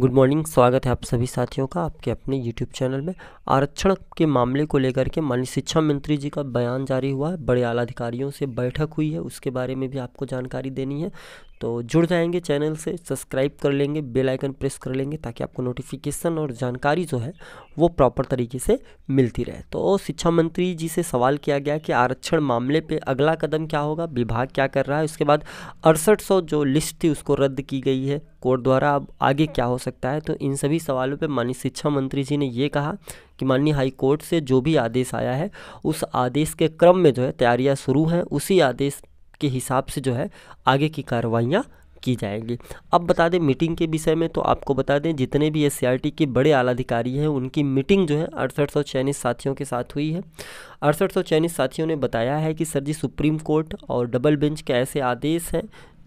good morning स्वागत है आप सभी साथियों का आपके अपने यूट्यूब चैनल में आरक्षण के मामले को लेकर के माननीय शिक्षा मंत्री जी का बयान जारी हुआ है बड़े आला अधिकारियों से बैठक हुई है उसके बारे में भी आपको जानकारी देनी है तो जुड़ जाएंगे चैनल से सब्सक्राइब कर लेंगे बेल आइकन प्रेस कर लेंगे ताकि आपको नोटिफिकेशन और जानकारी जो है वो प्रॉपर तरीके से मिलती रहे तो शिक्षा मंत्री जी से सवाल किया गया कि आरक्षण मामले पे अगला कदम क्या होगा विभाग क्या कर रहा है उसके बाद अड़सठ जो लिस्ट थी उसको रद्द की गई है कोर्ट द्वारा अब आगे क्या हो सकता है तो इन सभी सवालों पर माननीय शिक्षा मंत्री जी ने ये कहा कि माननीय हाई कोर्ट से जो भी आदेश आया है उस आदेश के क्रम में जो है तैयारियां शुरू हैं उसी आदेश के हिसाब से जो है आगे की कार्रवाइयाँ की जाएंगी अब बता दें मीटिंग के विषय में तो आपको बता दें जितने भी एस के बड़े आलाधिकारी हैं उनकी मीटिंग जो है अड़सठ सौ चयनित साथियों के साथ हुई है अड़सठ सौ चयनित साथियों ने बताया है कि सर जी सुप्रीम कोर्ट और डबल बेंच के ऐसे आदेश हैं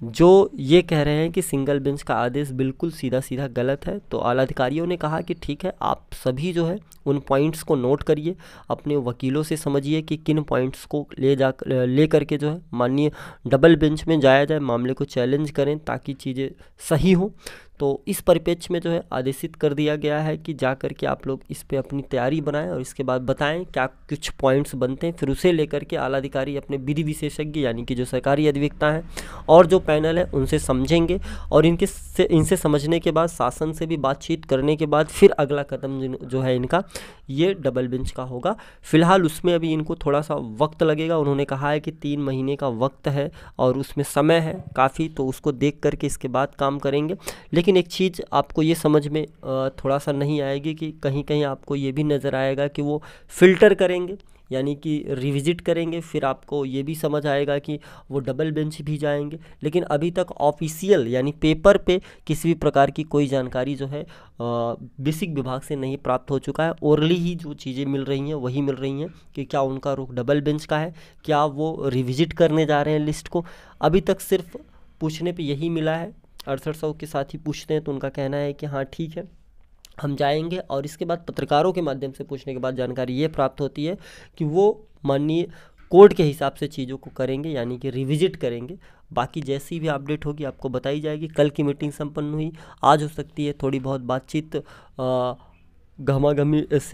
जो ये कह रहे हैं कि सिंगल बेंच का आदेश बिल्कुल सीधा सीधा गलत है तो आला अधिकारियों ने कहा कि ठीक है आप सभी जो है उन पॉइंट्स को नोट करिए अपने वकीलों से समझिए कि किन पॉइंट्स को ले जा ले करके जो है माननीय डबल बेंच में जाया जाए मामले को चैलेंज करें ताकि चीज़ें सही हों तो इस परिपेक्ष में जो है आदेशित कर दिया गया है कि जा कर के आप लोग इस पर अपनी तैयारी बनाएं और इसके बाद बताएं क्या कुछ पॉइंट्स बनते हैं फिर उसे लेकर के आला अधिकारी अपने विधि विशेषज्ञ यानी कि जो सरकारी अधिवक्ता हैं और जो पैनल है उनसे समझेंगे और इनके से इनसे समझने के बाद शासन से भी बातचीत करने के बाद फिर अगला कदम जो है इनका ये डबल बेंच का होगा फिलहाल उसमें अभी इनको थोड़ा सा वक्त लगेगा उन्होंने कहा है कि तीन महीने का वक्त है और उसमें समय है काफ़ी तो उसको देख करके इसके बाद काम करेंगे लेकिन एक चीज़ आपको ये समझ में थोड़ा सा नहीं आएगी कि कहीं कहीं आपको ये भी नज़र आएगा कि वो फ़िल्टर करेंगे यानी कि रिविज़िट करेंगे फिर आपको ये भी समझ आएगा कि वो डबल बेंच भी जाएंगे लेकिन अभी तक ऑफिशियल यानी पेपर पे किसी भी प्रकार की कोई जानकारी जो है बेसिक विभाग से नहीं प्राप्त हो चुका है ओरली ही जो चीज़ें मिल रही हैं वही मिल रही हैं कि क्या उनका रुख डबल बेंच का है क्या वो रिविज़िट करने जा रहे हैं लिस्ट को अभी तक सिर्फ पूछने पर यही मिला है अड़सठ सौ के साथ ही पूछते हैं तो उनका कहना है कि हाँ ठीक है हम जाएंगे और इसके बाद पत्रकारों के माध्यम से पूछने के बाद जानकारी ये प्राप्त होती है कि वो माननीय कोर्ट के हिसाब से चीज़ों को करेंगे यानी कि रिविजिट करेंगे बाकी जैसी भी अपडेट होगी आपको बताई जाएगी कल की मीटिंग संपन्न हुई आज हो सकती है थोड़ी बहुत बातचीत घमाघमी एस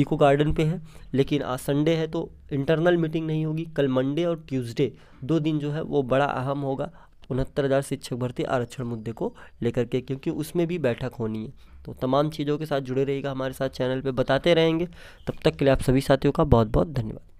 इको गार्डन पे है लेकिन आज संडे है तो इंटरनल मीटिंग नहीं होगी कल मंडे और ट्यूसडे दो दिन जो है वो बड़ा अहम होगा उनहत्तर हज़ार शिक्षक भर्ती आरक्षण मुद्दे को लेकर के क्योंकि उसमें भी बैठक होनी है तो तमाम चीज़ों के साथ जुड़े रहिएगा हमारे साथ चैनल पे बताते रहेंगे तब तक के लिए आप सभी साथियों का बहुत बहुत धन्यवाद